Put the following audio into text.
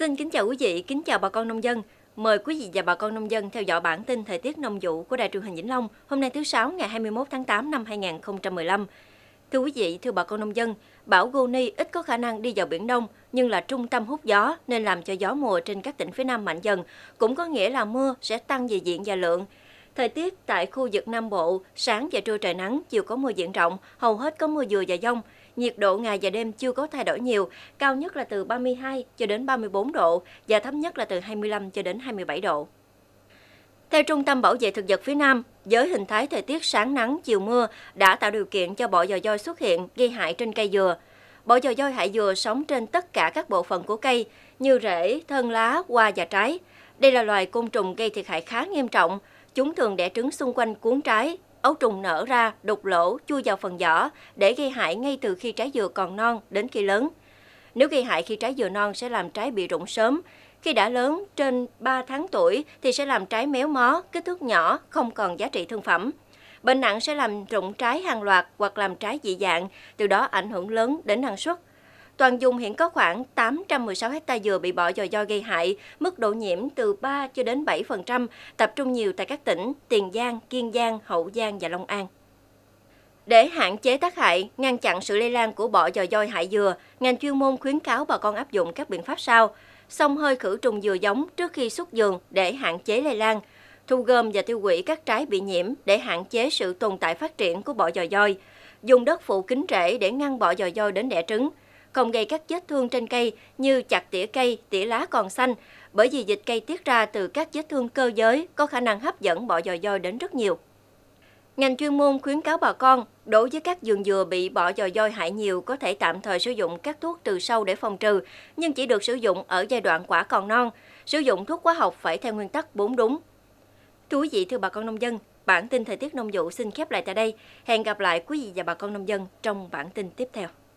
Xin kính chào quý vị, kính chào bà con nông dân. Mời quý vị và bà con nông dân theo dõi bản tin thời tiết nông vụ của Đài truyền hình Vĩnh Long hôm nay thứ Sáu ngày 21 tháng 8 năm 2015. Thưa quý vị, thưa bà con nông dân, bão Goni ít có khả năng đi vào Biển Đông nhưng là trung tâm hút gió nên làm cho gió mùa trên các tỉnh phía Nam mạnh dần, cũng có nghĩa là mưa sẽ tăng về diện và lượng. Thời tiết tại khu vực Nam Bộ, sáng và trưa trời nắng, chiều có mưa diện rộng, hầu hết có mưa vừa và dông nhiệt độ ngày và đêm chưa có thay đổi nhiều, cao nhất là từ 32 cho đến 34 độ và thấp nhất là từ 25 cho đến 27 độ. Theo Trung tâm Bảo vệ Thực vật phía Nam, giới hình thái thời tiết sáng nắng, chiều mưa đã tạo điều kiện cho bọ dò doi xuất hiện gây hại trên cây dừa. Bọ dò doi hại dừa sống trên tất cả các bộ phận của cây như rễ, thân lá, hoa và trái. Đây là loài côn trùng gây thiệt hại khá nghiêm trọng. Chúng thường đẻ trứng xung quanh cuốn trái, ấu trùng nở ra, đục lỗ, chui vào phần vỏ để gây hại ngay từ khi trái dừa còn non đến khi lớn. Nếu gây hại khi trái dừa non sẽ làm trái bị rụng sớm, khi đã lớn trên 3 tháng tuổi thì sẽ làm trái méo mó, kích thước nhỏ, không còn giá trị thương phẩm. Bệnh nặng sẽ làm rụng trái hàng loạt hoặc làm trái dị dạng, từ đó ảnh hưởng lớn đến năng suất, Toàn dùng hiện có khoảng 816 ha dừa bị bỏ dò do gây hại, mức độ nhiễm từ 3 cho đến 7%, tập trung nhiều tại các tỉnh Tiền Giang, Kiên Giang, Hậu Giang và Long An. Để hạn chế tác hại, ngăn chặn sự lây lan của bọ dò doi hại dừa, ngành chuyên môn khuyến cáo bà con áp dụng các biện pháp sau. Xông hơi khử trùng dừa giống trước khi xuất giường để hạn chế lây lan, thu gom và tiêu hủy các trái bị nhiễm để hạn chế sự tồn tại phát triển của bọ dò doi, dùng đất phụ kính rễ để ngăn bọ dò doi đến đẻ trứng, không gây các vết thương trên cây như chặt tỉa cây, tỉa lá còn xanh, bởi vì dịch cây tiết ra từ các vết thương cơ giới có khả năng hấp dẫn bọ dò doi đến rất nhiều. Ngành chuyên môn khuyến cáo bà con, đối với các vườn dừa bị bọ dò doi hại nhiều có thể tạm thời sử dụng các thuốc trừ sâu để phòng trừ, nhưng chỉ được sử dụng ở giai đoạn quả còn non. Sử dụng thuốc hóa học phải theo nguyên tắc 4 đúng. Thú vị thưa bà con nông dân, bản tin thời tiết nông vụ xin khép lại tại đây. Hẹn gặp lại quý vị và bà con nông dân trong bản tin tiếp theo.